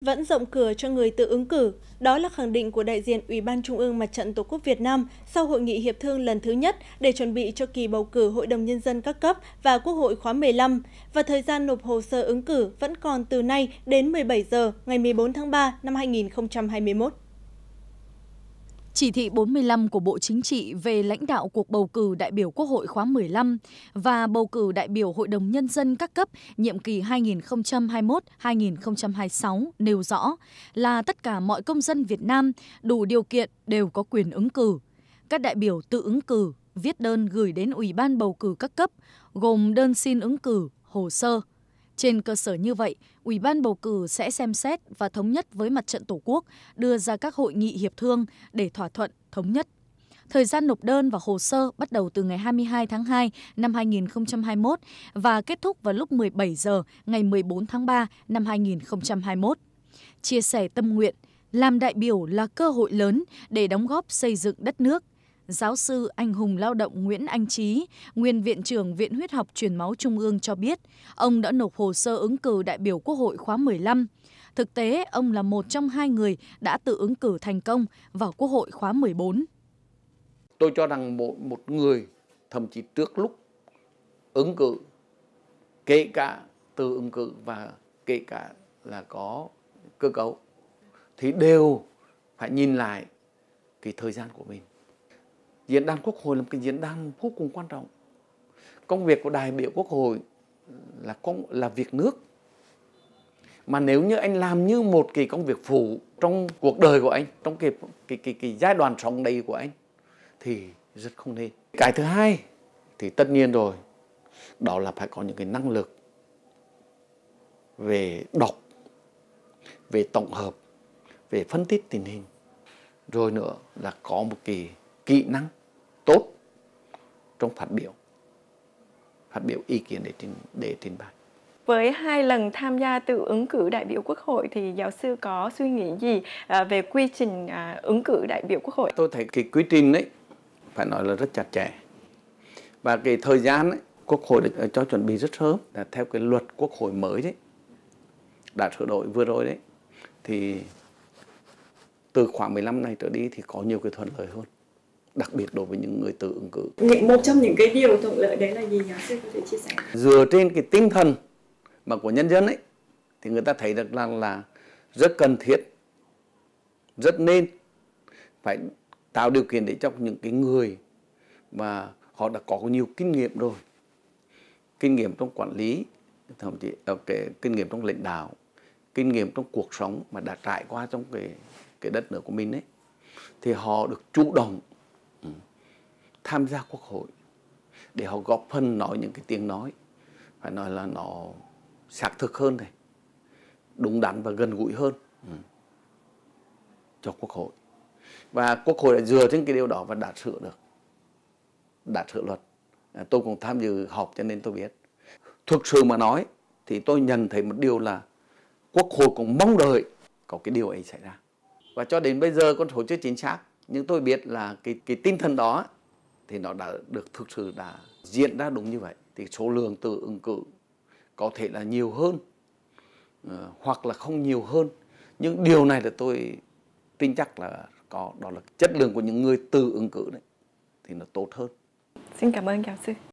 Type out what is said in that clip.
Vẫn rộng cửa cho người tự ứng cử, đó là khẳng định của đại diện Ủy ban Trung ương Mặt trận Tổ quốc Việt Nam sau hội nghị hiệp thương lần thứ nhất để chuẩn bị cho kỳ bầu cử Hội đồng Nhân dân các cấp và Quốc hội khóa 15, và thời gian nộp hồ sơ ứng cử vẫn còn từ nay đến 17 giờ ngày 14 tháng 3 năm 2021. Chỉ thị 45 của Bộ Chính trị về lãnh đạo cuộc bầu cử đại biểu Quốc hội khóa 15 và bầu cử đại biểu Hội đồng Nhân dân các cấp nhiệm kỳ 2021-2026 nêu rõ là tất cả mọi công dân Việt Nam đủ điều kiện đều có quyền ứng cử. Các đại biểu tự ứng cử, viết đơn gửi đến Ủy ban bầu cử các cấp, gồm đơn xin ứng cử, hồ sơ, trên cơ sở như vậy, Ủy ban bầu cử sẽ xem xét và thống nhất với mặt trận Tổ quốc đưa ra các hội nghị hiệp thương để thỏa thuận, thống nhất. Thời gian nộp đơn và hồ sơ bắt đầu từ ngày 22 tháng 2 năm 2021 và kết thúc vào lúc 17 giờ ngày 14 tháng 3 năm 2021. Chia sẻ tâm nguyện, làm đại biểu là cơ hội lớn để đóng góp xây dựng đất nước – giáo sư anh hùng lao động Nguyễn Anh Trí, nguyên Viện trưởng Viện Huyết học Truyền máu Trung ương cho biết, ông đã nộp hồ sơ ứng cử đại biểu Quốc hội khóa 15. Thực tế, ông là một trong hai người đã tự ứng cử thành công vào Quốc hội khóa 14. Tôi cho rằng một, một người thậm chí trước lúc ứng cử, kể cả tự ứng cử và kể cả là có cơ cấu, thì đều phải nhìn lại cái thời gian của mình diễn đàn quốc hội là một cái diễn đàn vô cùng quan trọng công việc của đại biểu quốc hội là công là việc nước mà nếu như anh làm như một cái công việc phụ trong cuộc đời của anh trong cái cái cái, cái giai đoạn sống đầy của anh thì rất không nên cái thứ hai thì tất nhiên rồi đó là phải có những cái năng lực về đọc về tổng hợp về phân tích tình hình rồi nữa là có một cái kỹ năng tốt trong phát biểu phát biểu ý kiến để trình để trình bày với hai lần tham gia tự ứng cử đại biểu quốc hội thì giáo sư có suy nghĩ gì à, về quy trình à, ứng cử đại biểu quốc hội? Tôi thấy cái quy trình đấy phải nói là rất chặt chẽ và cái thời gian ấy, quốc hội đã cho chuẩn bị rất sớm là theo cái luật quốc hội mới đấy đã sửa đổi vừa rồi đấy thì từ khoảng 15 năm này trở đi thì có nhiều cái thuận lợi hơn đặc biệt đối với những người tự ứng cử. Những một trong những cái điều thuận lợi đấy là gì giáo sư có thể chia sẻ? Dựa trên cái tinh thần mà của nhân dân ấy thì người ta thấy được là là rất cần thiết, rất nên phải tạo điều kiện để cho những cái người mà họ đã có nhiều kinh nghiệm rồi kinh nghiệm trong quản lý thậm chí cái ờ, kinh nghiệm trong lãnh đạo kinh nghiệm trong cuộc sống mà đã trải qua trong cái cái đất nước của mình ấy thì họ được chủ động tham gia quốc hội để họ góp phần nói những cái tiếng nói phải nói là nó xác thực hơn này đúng đắn và gần gũi hơn ừ. cho quốc hội và quốc hội đã dựa trên cái điều đó và đã sửa được đã sửa luật à, tôi cũng tham dự họp cho nên tôi biết thực sự mà nói thì tôi nhận thấy một điều là quốc hội cũng mong đợi có cái điều ấy xảy ra và cho đến bây giờ con số chưa chính xác nhưng tôi biết là cái cái tinh thần đó thì nó đã được thực sự đã diễn ra đúng như vậy thì số lượng từ ứng cử có thể là nhiều hơn ờ, hoặc là không nhiều hơn nhưng điều này là tôi tin chắc là có đó là chất lượng của những người từ ứng cử đấy thì nó tốt hơn xin cảm ơn giáo sư